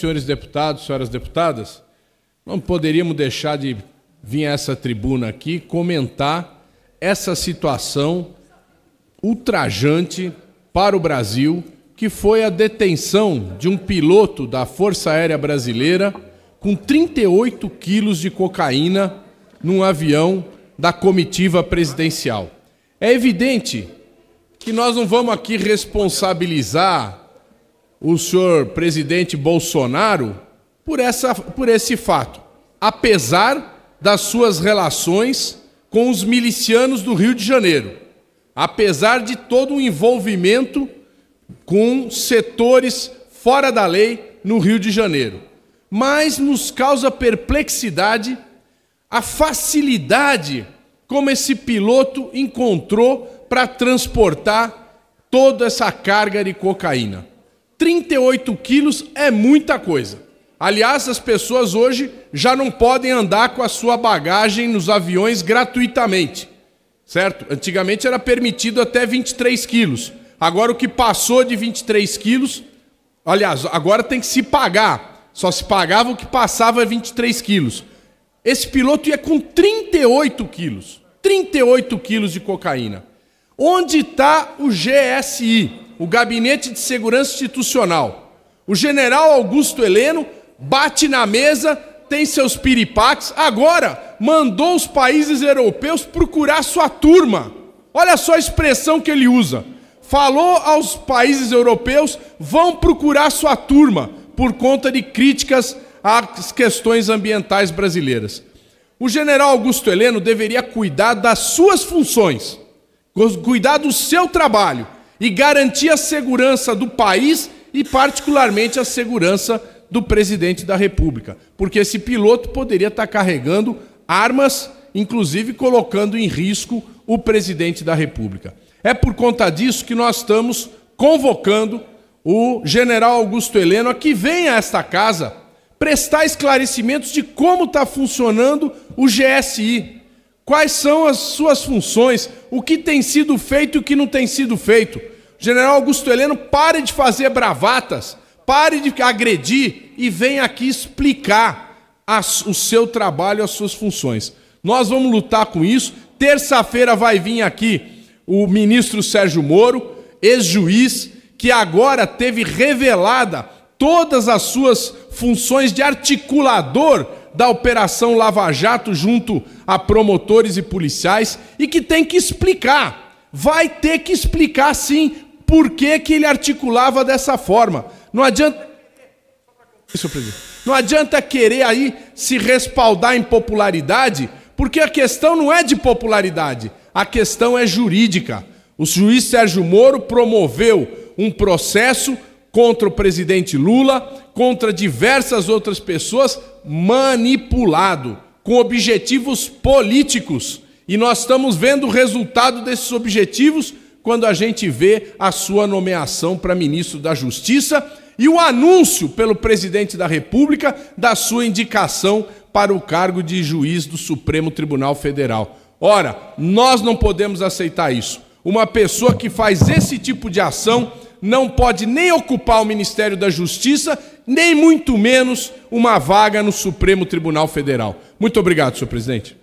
senhores deputados, senhoras deputadas, não poderíamos deixar de vir a essa tribuna aqui comentar essa situação ultrajante para o Brasil, que foi a detenção de um piloto da Força Aérea Brasileira com 38 quilos de cocaína num avião da comitiva presidencial. É evidente que nós não vamos aqui responsabilizar o senhor presidente Bolsonaro por, essa, por esse fato, apesar das suas relações com os milicianos do Rio de Janeiro, apesar de todo o envolvimento com setores fora da lei no Rio de Janeiro. Mas nos causa perplexidade a facilidade como esse piloto encontrou para transportar toda essa carga de cocaína. 38 quilos é muita coisa. Aliás, as pessoas hoje já não podem andar com a sua bagagem nos aviões gratuitamente, certo? Antigamente era permitido até 23 quilos. Agora, o que passou de 23 quilos, aliás, agora tem que se pagar. Só se pagava o que passava 23 quilos. Esse piloto ia com 38 quilos. 38 quilos de cocaína. Onde está o GSI? o Gabinete de Segurança Institucional. O general Augusto Heleno bate na mesa, tem seus piripaques, agora mandou os países europeus procurar sua turma. Olha só a expressão que ele usa. Falou aos países europeus: vão procurar sua turma, por conta de críticas às questões ambientais brasileiras. O general Augusto Heleno deveria cuidar das suas funções, cuidar do seu trabalho e garantir a segurança do país e, particularmente, a segurança do presidente da República. Porque esse piloto poderia estar carregando armas, inclusive colocando em risco o presidente da República. É por conta disso que nós estamos convocando o general Augusto Heleno a que venha a esta casa prestar esclarecimentos de como está funcionando o GSI, quais são as suas funções, o que tem sido feito e o que não tem sido feito. General Augusto Heleno, pare de fazer bravatas, pare de agredir e venha aqui explicar as, o seu trabalho, as suas funções. Nós vamos lutar com isso. Terça-feira vai vir aqui o ministro Sérgio Moro, ex-juiz, que agora teve revelada todas as suas funções de articulador da Operação Lava Jato junto a promotores e policiais e que tem que explicar. Vai ter que explicar sim por que, que ele articulava dessa forma. Não adianta. Não adianta querer aí se respaldar em popularidade, porque a questão não é de popularidade, a questão é jurídica. O juiz Sérgio Moro promoveu um processo contra o presidente Lula, contra diversas outras pessoas, manipulado, com objetivos políticos. E nós estamos vendo o resultado desses objetivos quando a gente vê a sua nomeação para ministro da Justiça e o anúncio pelo presidente da República da sua indicação para o cargo de juiz do Supremo Tribunal Federal. Ora, nós não podemos aceitar isso. Uma pessoa que faz esse tipo de ação não pode nem ocupar o Ministério da Justiça, nem muito menos uma vaga no Supremo Tribunal Federal. Muito obrigado, senhor presidente.